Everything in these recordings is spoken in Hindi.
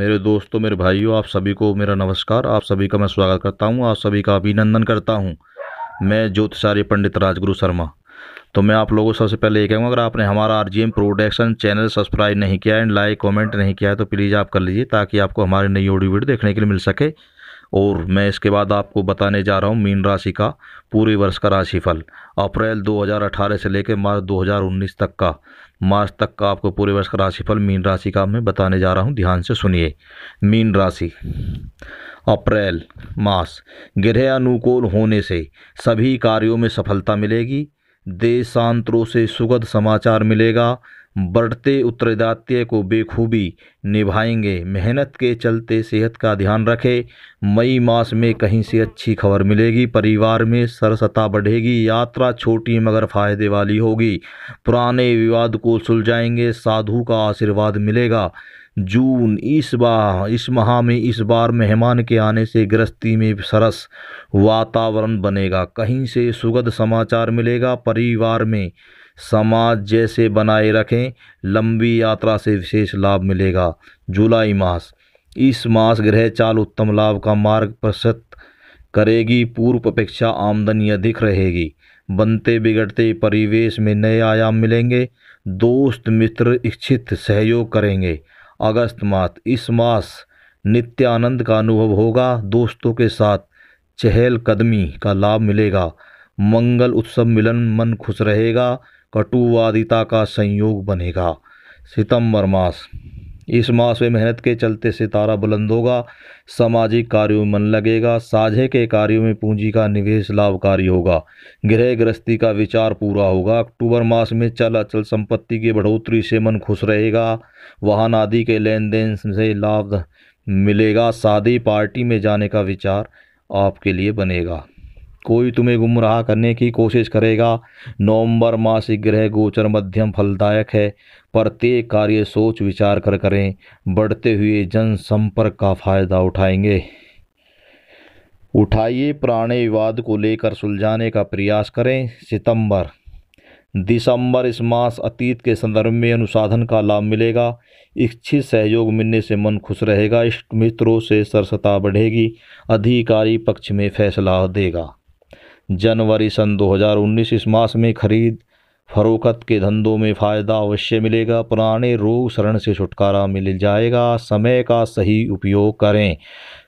मेरे दोस्तों मेरे भाइयों आप सभी को मेरा नमस्कार आप सभी का मैं स्वागत करता हूं आप सभी का अभिनंदन करता हूं मैं ज्योतिषार्य पंडित राजगुरु शर्मा तो मैं आप लोगों से सबसे पहले ये कहूँगा अगर आपने हमारा R G production channel subscribe नहीं किया एंड लाइक कमेंट नहीं किया है तो प्लीज़ आप कर लीजिए ताकि आपको हमारी नई ऑडियो वीडियो देखने के लिए मिल सके और मैं इसके बाद आपको बताने जा रहा हूँ मीन राशि का पूरे वर्ष का राशिफल अप्रैल 2018 से लेकर मार्च 2019 तक का मार्च तक का आपको पूरे वर्ष का राशिफल मीन राशि का मैं बताने जा रहा हूँ ध्यान से सुनिए मीन राशि अप्रैल मास गृह अनुकूल होने से सभी कार्यों में सफलता मिलेगी देशांतरों से सुगद समाचार मिलेगा बढ़ते उत्तरदायित्व को बेखूबी निभाएंगे मेहनत के चलते सेहत का ध्यान रखें मई मास में कहीं से अच्छी खबर मिलेगी परिवार में सरसता बढ़ेगी यात्रा छोटी मगर फायदे वाली होगी पुराने विवाद को सुलझाएंगे साधु का आशीर्वाद मिलेगा जून इस बार इस माह में इस बार मेहमान के आने से गृहस्थी में सरस वातावरण बनेगा कहीं से सुगध समाचार मिलेगा परिवार में समाज जैसे बनाए रखें लंबी यात्रा से विशेष लाभ मिलेगा जुलाई मास इस मास ग्रह चाल उत्तम लाभ का मार्ग प्रशस्त करेगी पूर्व अपेक्षा आमदनी अधिक रहेगी बनते बिगड़ते परिवेश में नए आयाम मिलेंगे दोस्त मित्र इच्छित सहयोग करेंगे अगस्त मास इस मास नित्यानंद का अनुभव होगा दोस्तों के साथ चहल कदमी का लाभ मिलेगा मंगल उत्सव मिलन मन खुश रहेगा कटुवादिता का संयोग बनेगा सितंबर मास इस मास में मेहनत के चलते सितारा बुलंद होगा सामाजिक कार्यों में मन लगेगा साझे के कार्यों में पूंजी का निवेश लाभकारी होगा गृह गृहस्थी का विचार पूरा होगा अक्टूबर मास में चल अचल संपत्ति की बढ़ोतरी से मन खुश रहेगा वाहन आदि के लेन देन से लाभ मिलेगा शादी पार्टी में जाने का विचार आपके लिए बनेगा कोई तुम्हें गुमराह करने की कोशिश करेगा नवंबर मासिक ग्रह गोचर मध्यम फलदायक है प्रत्येक कार्य सोच विचार कर करें बढ़ते हुए जनसंपर्क का फायदा उठाएंगे उठाइए पुराने विवाद को लेकर सुलझाने का प्रयास करें सितंबर दिसंबर इस मास अतीत के संदर्भ में अनुसाधन का लाभ मिलेगा इच्छित सहयोग मिलने से मन खुश रहेगा इष्ट मित्रों से सरसता बढ़ेगी अधिकारी पक्ष में फैसला देगा जनवरी सन 2019 इस मास में खरीद फरोखत के धंधों में फ़ायदा अवश्य मिलेगा पुराने रोग शरण से छुटकारा मिल जाएगा समय का सही उपयोग करें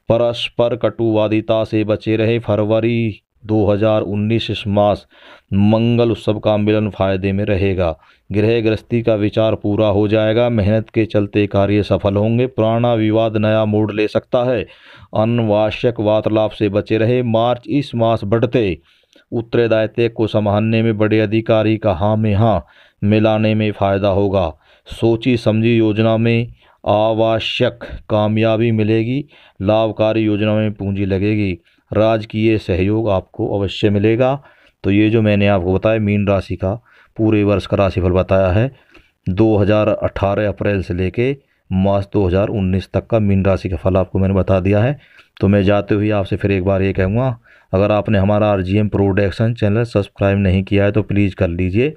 परस्पर कटुवादिता से बचे रहे फरवरी 2019 इस मास मंगल उत्सव का मिलन फायदे में रहेगा गृह गृहस्थी का विचार पूरा हो जाएगा मेहनत के चलते कार्य सफल होंगे पुराना विवाद नया मोड़ ले सकता है अनावश्यक वार्तालाप से बचे रहे मार्च इस मास बढ़ते उत्तरदायित्व को संभालने में बड़े अधिकारी का हाँ में हाँ मिलाने में फ़ायदा होगा सोची समझी योजना में आवश्यक कामयाबी मिलेगी लाभकारी योजना में पूंजी लगेगी राजकीय सहयोग आपको अवश्य मिलेगा तो ये जो मैंने आपको बताया मीन राशि का पूरे वर्ष का राशिफल बताया है 2018 अप्रैल से लेके मार्च 2019 तक का मीन राशि का फल आपको मैंने बता दिया है तो मैं जाते हुए आपसे फिर एक बार ये कहूँगा अगर आपने हमारा R G M production channel subscribe नहीं किया है तो प्लीज़ कर लीजिए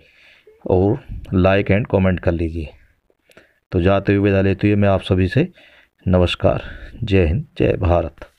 और लाइक एंड कमेंट कर लीजिए तो जाते हुए विदा लेते हुए मैं आप सभी से नमस्कार जय हिंद जय भारत